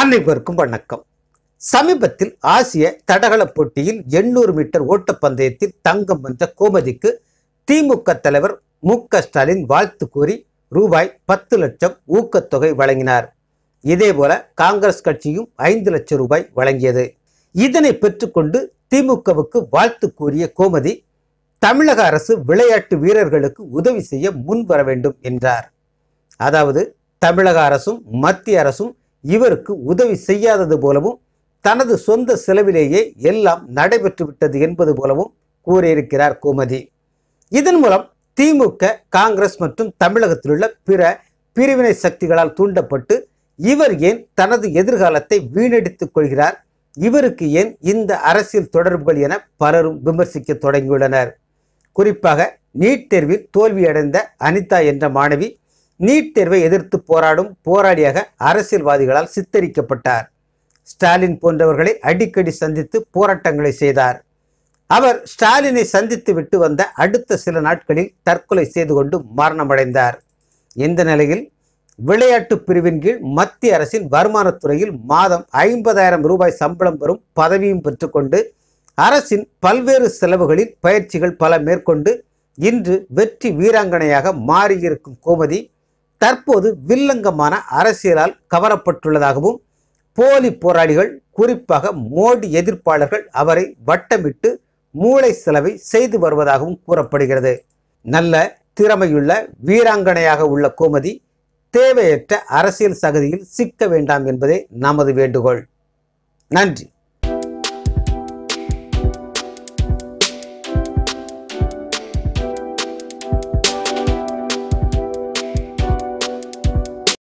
அனைவருக்கும் வணக்கம் சமீபத்தில் ஆசிய தடகள போட்டியில் எண்ணூறு மீட்டர் ஓட்டப்பந்தயத்தில் தங்கம் வென்ற கோமதிக்கு திமுக தலைவர் மு ஸ்டாலின் வாழ்த்து கூறி ரூபாய் பத்து லட்சம் ஊக்கத்தொகை வழங்கினார் இதேபோல காங்கிரஸ் கட்சியும் ஐந்து லட்சம் ரூபாய் வழங்கியது இதனை பெற்றுக்கொண்டு திமுகவுக்கு வாழ்த்து கூறிய கோமதி தமிழக அரசு விளையாட்டு வீரர்களுக்கு உதவி செய்ய முன் வர வேண்டும் என்றார் அதாவது தமிழக அரசும் மத்திய அரசும் இவருக்கு உதவி செய்யாதது போலவும் தனது சொந்த செலவிலேயே எல்லாம் நடைபெற்று விட்டது என்பது போலவும் கூறியிருக்கிறார் கோமதி இதன் மூலம் திமுக காங்கிரஸ் மற்றும் தமிழகத்திலுள்ள பிற பிரிவினை சக்திகளால் தூண்டப்பட்டு இவர் ஏன் தனது எதிர்காலத்தை வீணடித்துக் கொள்கிறார் இவருக்கு ஏன் இந்த அரசியல் தொடர்புகள் என பலரும் விமர்சிக்க தொடங்கியுள்ளனர் குறிப்பாக நீட் தேர்வில் தோல்வியடைந்த அனிதா என்ற மாணவி நீட் தேர்வை எதிர்த்து போராடும் போராளியாக அரசியல்வாதிகளால் சித்தரிக்கப்பட்டார் ஸ்டாலின் போன்றவர்களை அடிக்கடி சந்தித்து போராட்டங்களை செய்தார் அவர் ஸ்டாலினை சந்தித்து விட்டு வந்த அடுத்த சில நாட்களில் தற்கொலை செய்து கொண்டு மரணமடைந்தார் இந்த நிலையில் விளையாட்டு பிரிவின் கீழ் மத்திய அரசின் வருமானத்துறையில் மாதம் ஐம்பதாயிரம் ரூபாய் சம்பளம் பெறும் பதவியும் பெற்றுக்கொண்டு அரசின் பல்வேறு செலவுகளில் பயிற்சிகள் பல மேற்கொண்டு இன்று வெற்றி வீராங்கனையாக மாறியிருக்கும் கோமதி தற்போது வில்லங்கமான அரசியலால் கவரப்பட்டுள்ளதாகவும் போலி போராளிகள் குறிப்பாக மோடி எதிர்ப்பாளர்கள் அவரை வட்டமிட்டு மூளை செலவை செய்து வருவதாகவும் கூறப்படுகிறது நல்ல திறமையுள்ள வீராங்கனையாக உள்ள கோமதி தேவையற்ற அரசியல் சகதியில் சிக்க வேண்டாம் என்பதே நமது வேண்டுகோள் நன்றி